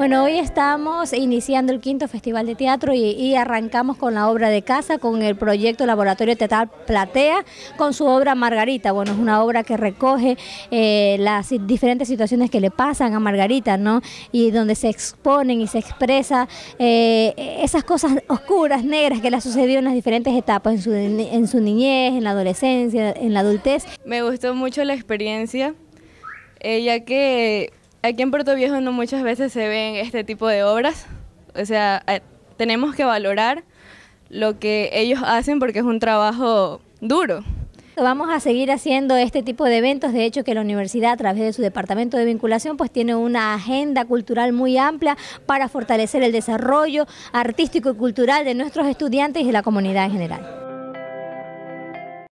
Bueno, hoy estamos iniciando el quinto Festival de Teatro y, arrancamos con la obra de casa, con el proyecto Laboratorio Teatral Platea, con su obra Margarita. Bueno, es una obra que recoge eh, las diferentes situaciones que le pasan a Margarita, ¿no? Y donde se exponen y se expresa eh, esas cosas oscuras, negras que le ha sucedido en las diferentes etapas, en su, niñez, en la adolescencia, en la adultez. Me gustó mucho la experiencia, ya que Aquí en Puerto Viejo no muchas veces se ven este tipo de obras, o sea, eh, tenemos que valorar lo que ellos hacen porque es un trabajo duro. Vamos a seguir haciendo este tipo de eventos, de hecho que la universidad a través de su departamento de vinculación pues tiene una agenda cultural muy amplia para fortalecer el desarrollo artístico y cultural de nuestros estudiantes y de la comunidad en general.